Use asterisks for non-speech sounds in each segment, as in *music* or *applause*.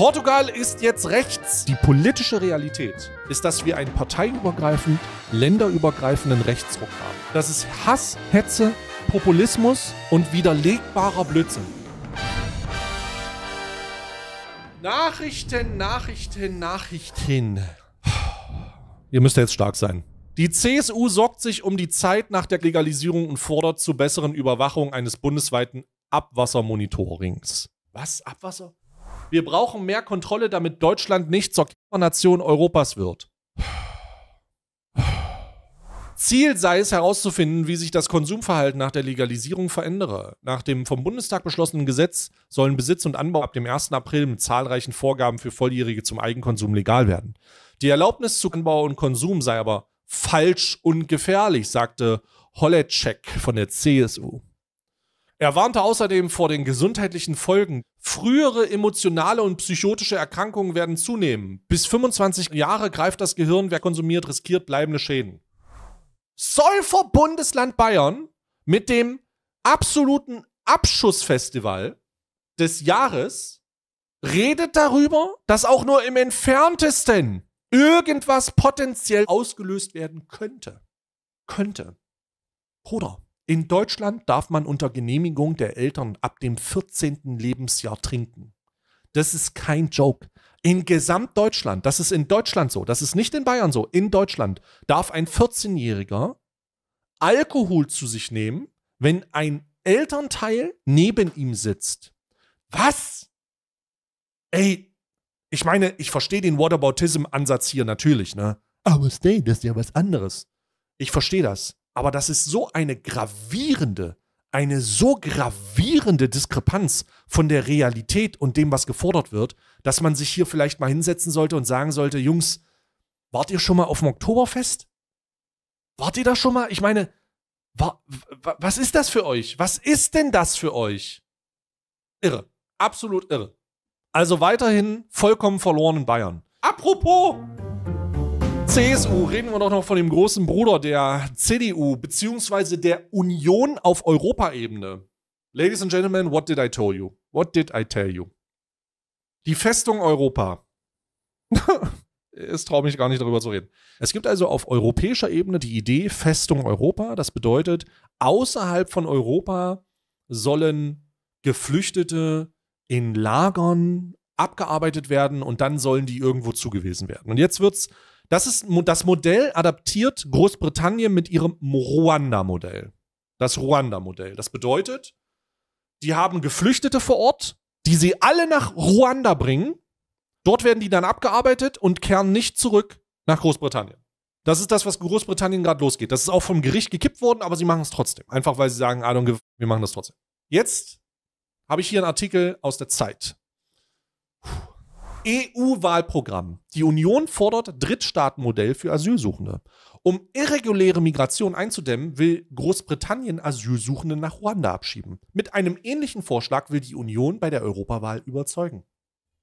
Portugal ist jetzt rechts. Die politische Realität ist, dass wir einen parteiübergreifend, länderübergreifenden Rechtsruck haben. Das ist Hass, Hetze, Populismus und widerlegbarer Blödsinn. Nachrichten, Nachrichten, Nachrichten. Ihr müsst jetzt stark sein. Die CSU sorgt sich um die Zeit nach der Legalisierung und fordert zur besseren Überwachung eines bundesweiten Abwassermonitorings. Was? Abwasser? Wir brauchen mehr Kontrolle, damit Deutschland nicht zur Nation Europas wird. Ziel sei es herauszufinden, wie sich das Konsumverhalten nach der Legalisierung verändere. Nach dem vom Bundestag beschlossenen Gesetz sollen Besitz und Anbau ab dem 1. April mit zahlreichen Vorgaben für Volljährige zum Eigenkonsum legal werden. Die Erlaubnis zu Anbau und Konsum sei aber falsch und gefährlich, sagte Holecek von der CSU. Er warnte außerdem vor den gesundheitlichen Folgen. Frühere emotionale und psychotische Erkrankungen werden zunehmen. Bis 25 Jahre greift das Gehirn, wer konsumiert, riskiert bleibende Schäden. Soll vor Bundesland Bayern mit dem absoluten Abschussfestival des Jahres redet darüber, dass auch nur im entferntesten irgendwas potenziell ausgelöst werden könnte. Könnte. Oder. In Deutschland darf man unter Genehmigung der Eltern ab dem 14. Lebensjahr trinken. Das ist kein Joke. In Gesamtdeutschland, das ist in Deutschland so, das ist nicht in Bayern so, in Deutschland darf ein 14-Jähriger Alkohol zu sich nehmen, wenn ein Elternteil neben ihm sitzt. Was? Ey, ich meine, ich verstehe den Whataboutism-Ansatz hier natürlich, ne? Aber Stay, das ist ja was anderes. Ich verstehe das. Aber das ist so eine gravierende, eine so gravierende Diskrepanz von der Realität und dem, was gefordert wird, dass man sich hier vielleicht mal hinsetzen sollte und sagen sollte, Jungs, wart ihr schon mal auf dem Oktoberfest? Wart ihr da schon mal? Ich meine, wa, wa, was ist das für euch? Was ist denn das für euch? Irre. Absolut irre. Also weiterhin vollkommen verloren in Bayern. Apropos! CSU reden wir doch noch von dem großen Bruder der CDU beziehungsweise der Union auf Europaebene. Ladies and Gentlemen, what did I tell you? What did I tell you? Die Festung Europa. es traue mich gar nicht darüber zu reden. Es gibt also auf europäischer Ebene die Idee Festung Europa. Das bedeutet, außerhalb von Europa sollen Geflüchtete in Lagern abgearbeitet werden und dann sollen die irgendwo zugewiesen werden. Und jetzt wird es das ist das Modell adaptiert Großbritannien mit ihrem Ruanda-Modell. Das Ruanda-Modell. Das bedeutet, die haben Geflüchtete vor Ort, die sie alle nach Ruanda bringen. Dort werden die dann abgearbeitet und kehren nicht zurück nach Großbritannien. Das ist das, was Großbritannien gerade losgeht. Das ist auch vom Gericht gekippt worden, aber sie machen es trotzdem. Einfach weil sie sagen, I wir machen das trotzdem. Jetzt habe ich hier einen Artikel aus der Zeit. Puh. EU-Wahlprogramm. Die Union fordert Drittstaatenmodell für Asylsuchende. Um irreguläre Migration einzudämmen, will Großbritannien Asylsuchende nach Ruanda abschieben. Mit einem ähnlichen Vorschlag will die Union bei der Europawahl überzeugen.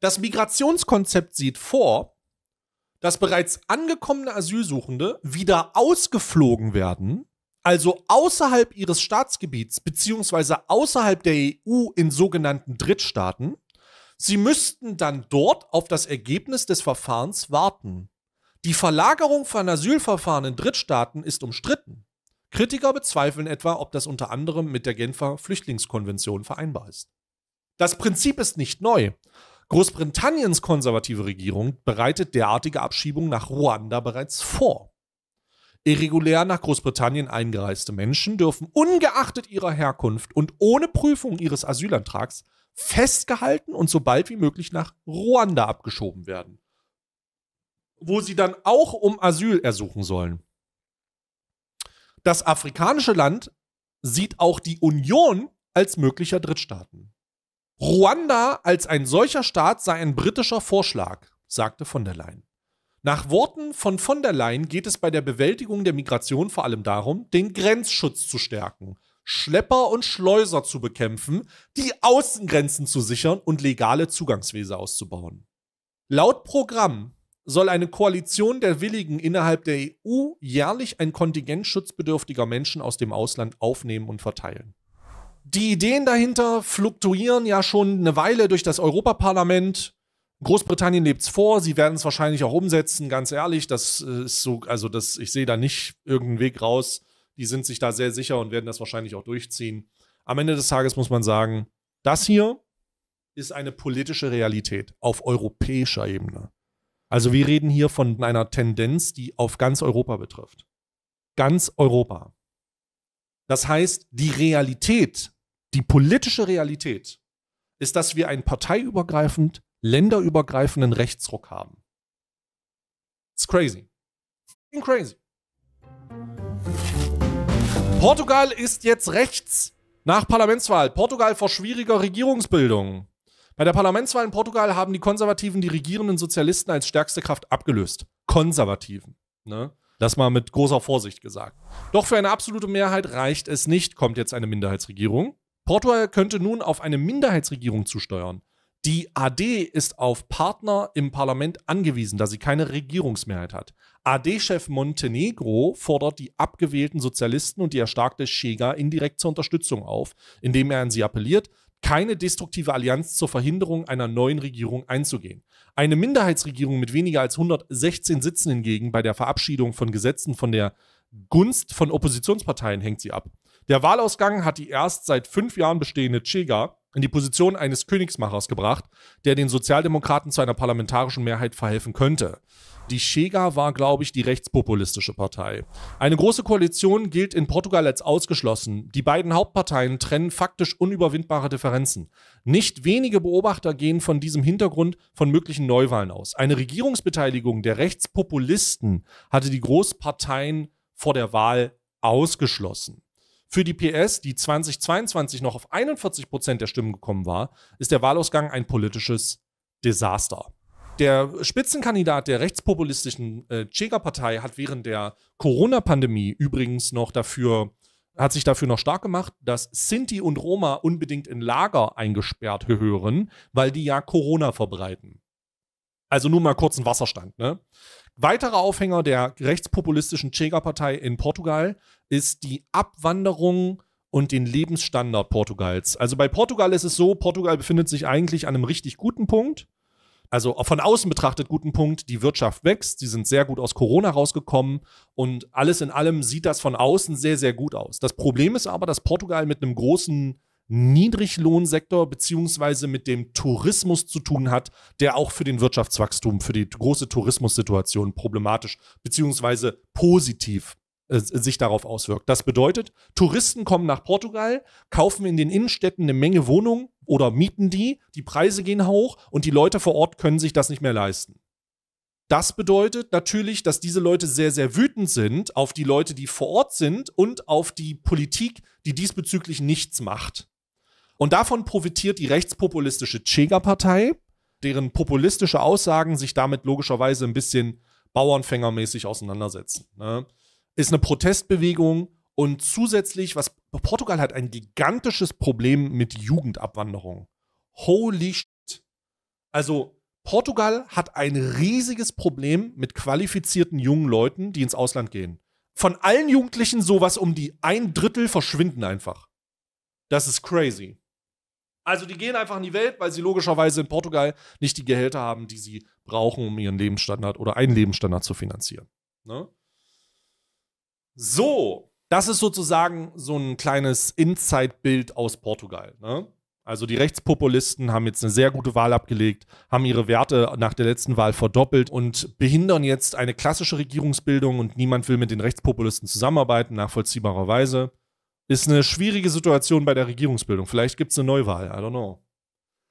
Das Migrationskonzept sieht vor, dass bereits angekommene Asylsuchende wieder ausgeflogen werden, also außerhalb ihres Staatsgebiets bzw. außerhalb der EU in sogenannten Drittstaaten Sie müssten dann dort auf das Ergebnis des Verfahrens warten. Die Verlagerung von Asylverfahren in Drittstaaten ist umstritten. Kritiker bezweifeln etwa, ob das unter anderem mit der Genfer Flüchtlingskonvention vereinbar ist. Das Prinzip ist nicht neu. Großbritanniens konservative Regierung bereitet derartige Abschiebungen nach Ruanda bereits vor. Irregulär nach Großbritannien eingereiste Menschen dürfen ungeachtet ihrer Herkunft und ohne Prüfung ihres Asylantrags festgehalten und so bald wie möglich nach Ruanda abgeschoben werden, wo sie dann auch um Asyl ersuchen sollen. Das afrikanische Land sieht auch die Union als möglicher Drittstaaten. Ruanda als ein solcher Staat sei ein britischer Vorschlag, sagte von der Leyen. Nach Worten von von der Leyen geht es bei der Bewältigung der Migration vor allem darum, den Grenzschutz zu stärken, Schlepper und Schleuser zu bekämpfen, die Außengrenzen zu sichern und legale Zugangswege auszubauen. Laut Programm soll eine Koalition der Willigen innerhalb der EU jährlich ein Kontingent schutzbedürftiger Menschen aus dem Ausland aufnehmen und verteilen. Die Ideen dahinter fluktuieren ja schon eine Weile durch das Europaparlament. Großbritannien lebt es vor, sie werden es wahrscheinlich auch umsetzen, ganz ehrlich. Das äh, ist so, also das, ich sehe da nicht irgendeinen Weg raus. Die sind sich da sehr sicher und werden das wahrscheinlich auch durchziehen. Am Ende des Tages muss man sagen, das hier ist eine politische Realität auf europäischer Ebene. Also wir reden hier von einer Tendenz, die auf ganz Europa betrifft. Ganz Europa. Das heißt, die Realität, die politische Realität ist, dass wir ein parteiübergreifend länderübergreifenden Rechtsruck haben. It's crazy. It's crazy. Portugal ist jetzt rechts nach Parlamentswahl. Portugal vor schwieriger Regierungsbildung. Bei der Parlamentswahl in Portugal haben die Konservativen die regierenden Sozialisten als stärkste Kraft abgelöst. Konservativen. Ne? Das mal mit großer Vorsicht gesagt. Doch für eine absolute Mehrheit reicht es nicht, kommt jetzt eine Minderheitsregierung. Portugal könnte nun auf eine Minderheitsregierung zusteuern. Die AD ist auf Partner im Parlament angewiesen, da sie keine Regierungsmehrheit hat. AD-Chef Montenegro fordert die abgewählten Sozialisten und die erstarkte Chega indirekt zur Unterstützung auf, indem er an sie appelliert, keine destruktive Allianz zur Verhinderung einer neuen Regierung einzugehen. Eine Minderheitsregierung mit weniger als 116 Sitzen hingegen bei der Verabschiedung von Gesetzen von der Gunst von Oppositionsparteien hängt sie ab. Der Wahlausgang hat die erst seit fünf Jahren bestehende Chega in die Position eines Königsmachers gebracht, der den Sozialdemokraten zu einer parlamentarischen Mehrheit verhelfen könnte. Die Chega war, glaube ich, die rechtspopulistische Partei. Eine große Koalition gilt in Portugal als ausgeschlossen. Die beiden Hauptparteien trennen faktisch unüberwindbare Differenzen. Nicht wenige Beobachter gehen von diesem Hintergrund von möglichen Neuwahlen aus. Eine Regierungsbeteiligung der Rechtspopulisten hatte die Großparteien vor der Wahl ausgeschlossen. Für die PS, die 2022 noch auf 41 Prozent der Stimmen gekommen war, ist der Wahlausgang ein politisches Desaster. Der Spitzenkandidat der rechtspopulistischen äh, Chega-Partei hat während der Corona-Pandemie übrigens noch dafür hat sich dafür noch stark gemacht, dass Sinti und Roma unbedingt in Lager eingesperrt gehören, weil die ja Corona verbreiten. Also nur mal kurz ein Wasserstand, ne? Weiterer Aufhänger der rechtspopulistischen Chega-Partei in Portugal ist die Abwanderung und den Lebensstandard Portugals. Also bei Portugal ist es so, Portugal befindet sich eigentlich an einem richtig guten Punkt. Also von außen betrachtet guten Punkt, die Wirtschaft wächst, sie sind sehr gut aus Corona rausgekommen und alles in allem sieht das von außen sehr, sehr gut aus. Das Problem ist aber, dass Portugal mit einem großen Niedriglohnsektor beziehungsweise mit dem Tourismus zu tun hat, der auch für den Wirtschaftswachstum, für die große Tourismussituation problematisch beziehungsweise positiv äh, sich darauf auswirkt. Das bedeutet, Touristen kommen nach Portugal, kaufen in den Innenstädten eine Menge Wohnungen oder mieten die, die Preise gehen hoch und die Leute vor Ort können sich das nicht mehr leisten. Das bedeutet natürlich, dass diese Leute sehr, sehr wütend sind auf die Leute, die vor Ort sind und auf die Politik, die diesbezüglich nichts macht. Und davon profitiert die rechtspopulistische Chega-Partei, deren populistische Aussagen sich damit logischerweise ein bisschen Bauernfängermäßig auseinandersetzen. Ne? Ist eine Protestbewegung und zusätzlich, was Portugal hat ein gigantisches Problem mit Jugendabwanderung. Holy shit. Also Portugal hat ein riesiges Problem mit qualifizierten jungen Leuten, die ins Ausland gehen. Von allen Jugendlichen sowas um die ein Drittel verschwinden einfach. Das ist crazy. Also die gehen einfach in die Welt, weil sie logischerweise in Portugal nicht die Gehälter haben, die sie brauchen, um ihren Lebensstandard oder einen Lebensstandard zu finanzieren. Ne? So, das ist sozusagen so ein kleines Inside-Bild aus Portugal. Ne? Also die Rechtspopulisten haben jetzt eine sehr gute Wahl abgelegt, haben ihre Werte nach der letzten Wahl verdoppelt und behindern jetzt eine klassische Regierungsbildung und niemand will mit den Rechtspopulisten zusammenarbeiten, nachvollziehbarerweise. Ist eine schwierige Situation bei der Regierungsbildung. Vielleicht gibt es eine Neuwahl. I don't know.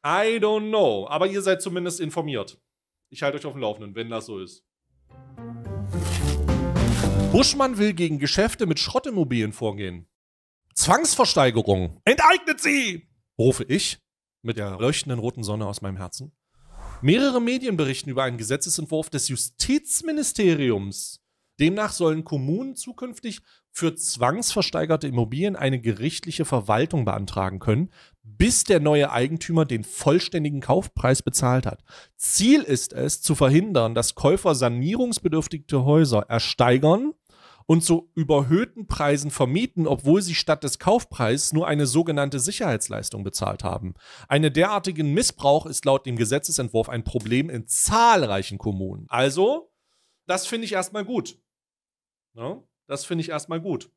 I don't know. Aber ihr seid zumindest informiert. Ich halte euch auf dem Laufenden, wenn das so ist. Buschmann will gegen Geschäfte mit Schrottimmobilien vorgehen. Zwangsversteigerung. Enteignet sie! rufe ich mit der leuchtenden roten Sonne aus meinem Herzen. Mehrere Medien berichten über einen Gesetzesentwurf des Justizministeriums, Demnach sollen Kommunen zukünftig für zwangsversteigerte Immobilien eine gerichtliche Verwaltung beantragen können, bis der neue Eigentümer den vollständigen Kaufpreis bezahlt hat. Ziel ist es, zu verhindern, dass Käufer sanierungsbedürftige Häuser ersteigern und zu überhöhten Preisen vermieten, obwohl sie statt des Kaufpreises nur eine sogenannte Sicherheitsleistung bezahlt haben. Eine derartigen Missbrauch ist laut dem Gesetzesentwurf ein Problem in zahlreichen Kommunen. Also, das finde ich erstmal gut. Ne? Das finde ich erstmal gut.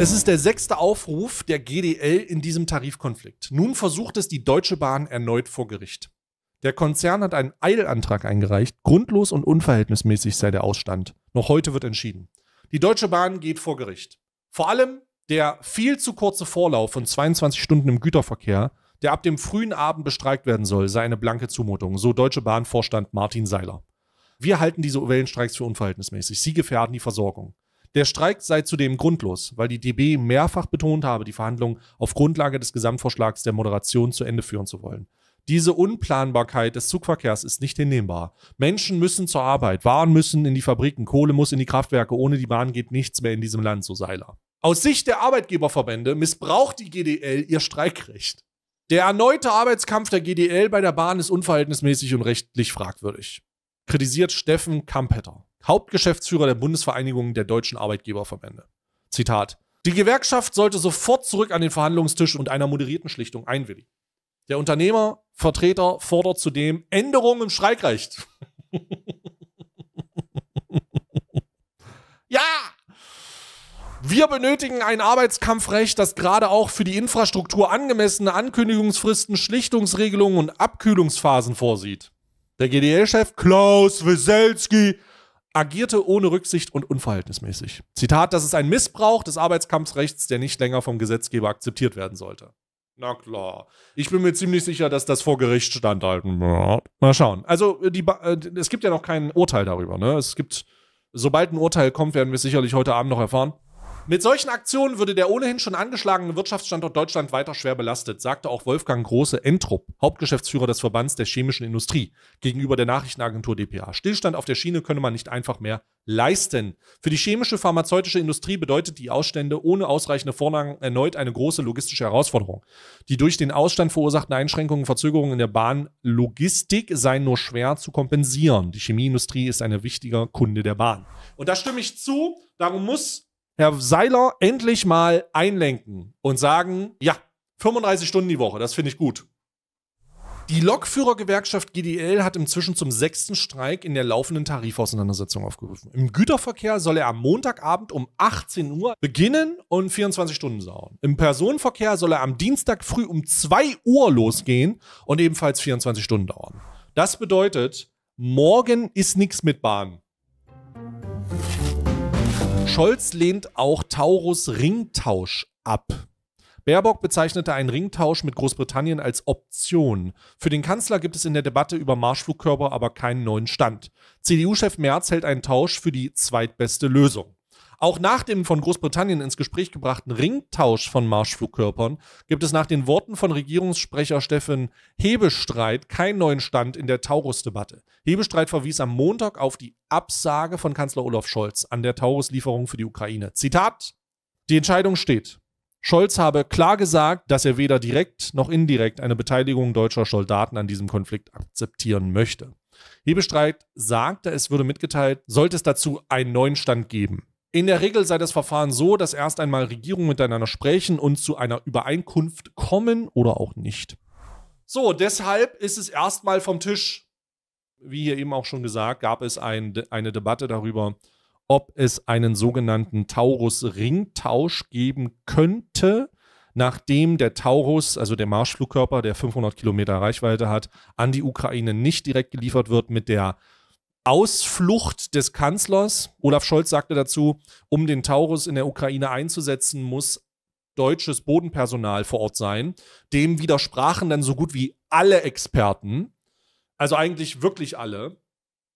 Es ist der sechste Aufruf der GDL in diesem Tarifkonflikt. Nun versucht es die Deutsche Bahn erneut vor Gericht. Der Konzern hat einen Eilantrag eingereicht. Grundlos und unverhältnismäßig sei der Ausstand. Noch heute wird entschieden. Die Deutsche Bahn geht vor Gericht. Vor allem der viel zu kurze Vorlauf von 22 Stunden im Güterverkehr, der ab dem frühen Abend bestreikt werden soll, sei eine blanke Zumutung, so Deutsche Bahnvorstand Martin Seiler. Wir halten diese Wellenstreiks für unverhältnismäßig. Sie gefährden die Versorgung. Der Streik sei zudem grundlos, weil die DB mehrfach betont habe, die Verhandlungen auf Grundlage des Gesamtvorschlags der Moderation zu Ende führen zu wollen. Diese Unplanbarkeit des Zugverkehrs ist nicht hinnehmbar. Menschen müssen zur Arbeit, Waren müssen in die Fabriken, Kohle muss in die Kraftwerke, ohne die Bahn geht nichts mehr in diesem Land, so Seiler. Aus Sicht der Arbeitgeberverbände missbraucht die GDL ihr Streikrecht. Der erneute Arbeitskampf der GDL bei der Bahn ist unverhältnismäßig und rechtlich fragwürdig kritisiert Steffen Kampeter, Hauptgeschäftsführer der Bundesvereinigung der deutschen Arbeitgeberverbände. Zitat. Die Gewerkschaft sollte sofort zurück an den Verhandlungstisch und einer moderierten Schlichtung einwilligen. Der Unternehmervertreter fordert zudem Änderungen im Streikrecht. *laughs* ja! Wir benötigen ein Arbeitskampfrecht, das gerade auch für die Infrastruktur angemessene Ankündigungsfristen, Schlichtungsregelungen und Abkühlungsphasen vorsieht. Der GDL-Chef Klaus Weselski agierte ohne Rücksicht und unverhältnismäßig. Zitat, das ist ein Missbrauch des Arbeitskampfrechts, der nicht länger vom Gesetzgeber akzeptiert werden sollte. Na klar. Ich bin mir ziemlich sicher, dass das vor Gericht standhalten wird. Mal schauen. Also, äh, die ba äh, es gibt ja noch kein Urteil darüber. Ne? Es gibt, sobald ein Urteil kommt, werden wir es sicherlich heute Abend noch erfahren. Mit solchen Aktionen würde der ohnehin schon angeschlagene Wirtschaftsstandort Deutschland weiter schwer belastet, sagte auch Wolfgang Große Entrup, Hauptgeschäftsführer des Verbands der chemischen Industrie, gegenüber der Nachrichtenagentur dpa. Stillstand auf der Schiene könne man nicht einfach mehr leisten. Für die chemische pharmazeutische Industrie bedeutet die Ausstände ohne ausreichende Vorlagen erneut eine große logistische Herausforderung. Die durch den Ausstand verursachten Einschränkungen und Verzögerungen in der Bahnlogistik seien nur schwer zu kompensieren. Die Chemieindustrie ist ein wichtiger Kunde der Bahn. Und da stimme ich zu. Darum muss Herr Seiler endlich mal einlenken und sagen, ja, 35 Stunden die Woche, das finde ich gut. Die Lokführergewerkschaft GDL hat inzwischen zum sechsten Streik in der laufenden Tarifauseinandersetzung aufgerufen. Im Güterverkehr soll er am Montagabend um 18 Uhr beginnen und 24 Stunden dauern. Im Personenverkehr soll er am Dienstag früh um 2 Uhr losgehen und ebenfalls 24 Stunden dauern. Das bedeutet, morgen ist nichts mit Bahn. Scholz lehnt auch Taurus Ringtausch ab. Baerbock bezeichnete einen Ringtausch mit Großbritannien als Option. Für den Kanzler gibt es in der Debatte über Marschflugkörper aber keinen neuen Stand. CDU-Chef Merz hält einen Tausch für die zweitbeste Lösung. Auch nach dem von Großbritannien ins Gespräch gebrachten Ringtausch von Marschflugkörpern gibt es nach den Worten von Regierungssprecher Steffen Hebestreit keinen neuen Stand in der Taurus-Debatte. Hebestreit verwies am Montag auf die Absage von Kanzler Olaf Scholz an der Taurus-Lieferung für die Ukraine. Zitat: Die Entscheidung steht. Scholz habe klar gesagt, dass er weder direkt noch indirekt eine Beteiligung deutscher Soldaten an diesem Konflikt akzeptieren möchte. Hebestreit sagte, es würde mitgeteilt, sollte es dazu einen neuen Stand geben. In der Regel sei das Verfahren so, dass erst einmal Regierungen miteinander sprechen und zu einer Übereinkunft kommen oder auch nicht. So, deshalb ist es erstmal vom Tisch. Wie hier eben auch schon gesagt, gab es ein, eine Debatte darüber, ob es einen sogenannten Taurus-Ringtausch geben könnte, nachdem der Taurus, also der Marschflugkörper, der 500 Kilometer Reichweite hat, an die Ukraine nicht direkt geliefert wird mit der Ausflucht des Kanzlers, Olaf Scholz sagte dazu, um den Taurus in der Ukraine einzusetzen, muss deutsches Bodenpersonal vor Ort sein. Dem widersprachen dann so gut wie alle Experten, also eigentlich wirklich alle.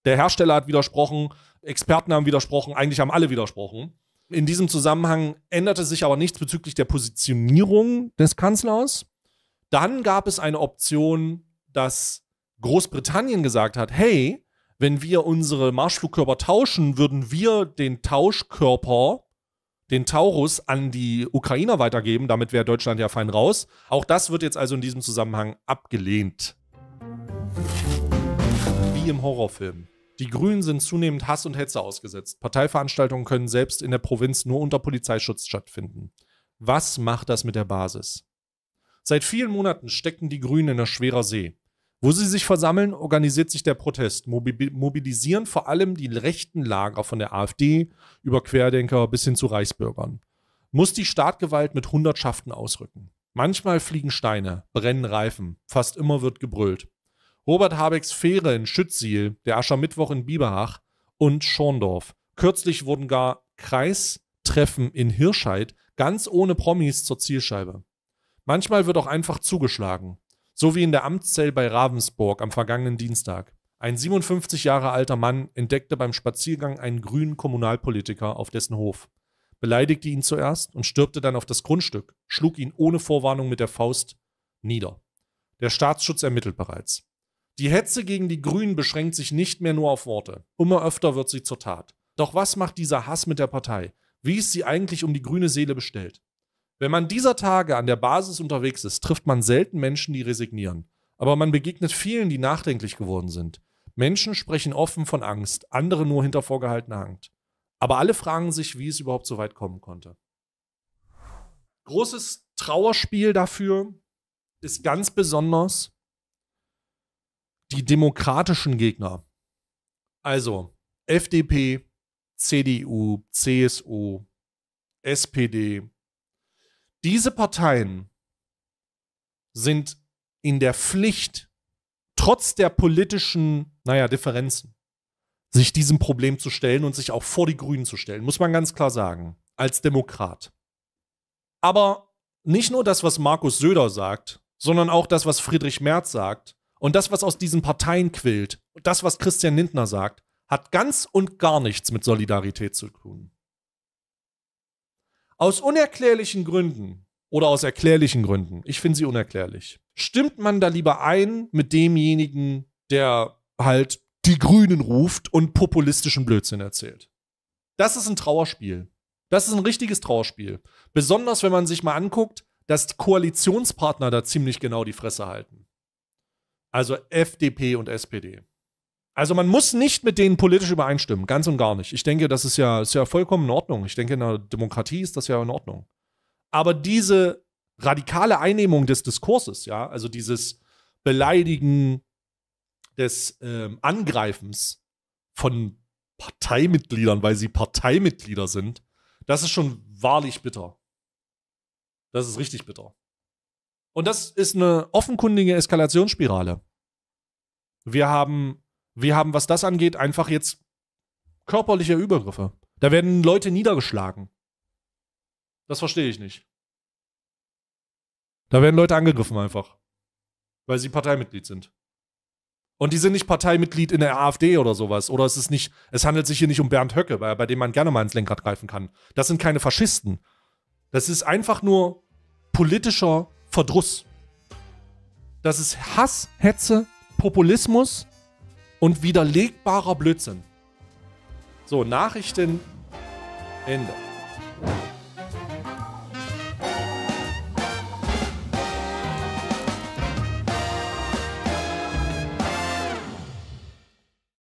Der Hersteller hat widersprochen, Experten haben widersprochen, eigentlich haben alle widersprochen. In diesem Zusammenhang änderte sich aber nichts bezüglich der Positionierung des Kanzlers. Dann gab es eine Option, dass Großbritannien gesagt hat, hey, wenn wir unsere Marschflugkörper tauschen, würden wir den Tauschkörper, den Taurus, an die Ukrainer weitergeben. Damit wäre Deutschland ja fein raus. Auch das wird jetzt also in diesem Zusammenhang abgelehnt. Wie im Horrorfilm. Die Grünen sind zunehmend Hass und Hetze ausgesetzt. Parteiveranstaltungen können selbst in der Provinz nur unter Polizeischutz stattfinden. Was macht das mit der Basis? Seit vielen Monaten stecken die Grünen in der schwerer See. Wo sie sich versammeln, organisiert sich der Protest, mobilisieren vor allem die rechten Lager von der AfD über Querdenker bis hin zu Reichsbürgern. Muss die Staatgewalt mit Hundertschaften ausrücken. Manchmal fliegen Steine, brennen Reifen, fast immer wird gebrüllt. Robert Habecks Fähre in Schützsiel, der Aschermittwoch in Biberach und Schorndorf. Kürzlich wurden gar Kreistreffen in Hirscheid ganz ohne Promis zur Zielscheibe. Manchmal wird auch einfach zugeschlagen. So wie in der Amtszell bei Ravensburg am vergangenen Dienstag. Ein 57 Jahre alter Mann entdeckte beim Spaziergang einen grünen Kommunalpolitiker auf dessen Hof, beleidigte ihn zuerst und stürmte dann auf das Grundstück, schlug ihn ohne Vorwarnung mit der Faust nieder. Der Staatsschutz ermittelt bereits. Die Hetze gegen die Grünen beschränkt sich nicht mehr nur auf Worte. Immer öfter wird sie zur Tat. Doch was macht dieser Hass mit der Partei? Wie ist sie eigentlich um die grüne Seele bestellt? Wenn man dieser Tage an der Basis unterwegs ist, trifft man selten Menschen, die resignieren. Aber man begegnet vielen, die nachdenklich geworden sind. Menschen sprechen offen von Angst, andere nur hinter vorgehaltener Hand. Aber alle fragen sich, wie es überhaupt so weit kommen konnte. Großes Trauerspiel dafür ist ganz besonders die demokratischen Gegner. Also FDP, CDU, CSU, SPD, diese Parteien sind in der Pflicht, trotz der politischen, naja, Differenzen, sich diesem Problem zu stellen und sich auch vor die Grünen zu stellen, muss man ganz klar sagen, als Demokrat. Aber nicht nur das, was Markus Söder sagt, sondern auch das, was Friedrich Merz sagt und das, was aus diesen Parteien quillt und das, was Christian Lindner sagt, hat ganz und gar nichts mit Solidarität zu tun. Aus unerklärlichen Gründen oder aus erklärlichen Gründen, ich finde sie unerklärlich, stimmt man da lieber ein mit demjenigen, der halt die Grünen ruft und populistischen Blödsinn erzählt. Das ist ein Trauerspiel. Das ist ein richtiges Trauerspiel. Besonders wenn man sich mal anguckt, dass die Koalitionspartner da ziemlich genau die Fresse halten. Also FDP und SPD. Also man muss nicht mit denen politisch übereinstimmen, ganz und gar nicht. Ich denke, das ist ja, ist ja vollkommen in Ordnung. Ich denke, in einer Demokratie ist das ja in Ordnung. Aber diese radikale Einnehmung des Diskurses, ja, also dieses Beleidigen des ähm, Angreifens von Parteimitgliedern, weil sie Parteimitglieder sind, das ist schon wahrlich bitter. Das ist richtig bitter. Und das ist eine offenkundige Eskalationsspirale. Wir haben wir haben, was das angeht, einfach jetzt körperliche Übergriffe. Da werden Leute niedergeschlagen. Das verstehe ich nicht. Da werden Leute angegriffen einfach, weil sie Parteimitglied sind. Und die sind nicht Parteimitglied in der AfD oder sowas. Oder es ist nicht, es handelt sich hier nicht um Bernd Höcke, bei, bei dem man gerne mal ins Lenkrad greifen kann. Das sind keine Faschisten. Das ist einfach nur politischer Verdruss. Das ist Hass, Hetze, Populismus und widerlegbarer Blödsinn. So, Nachrichten Ende.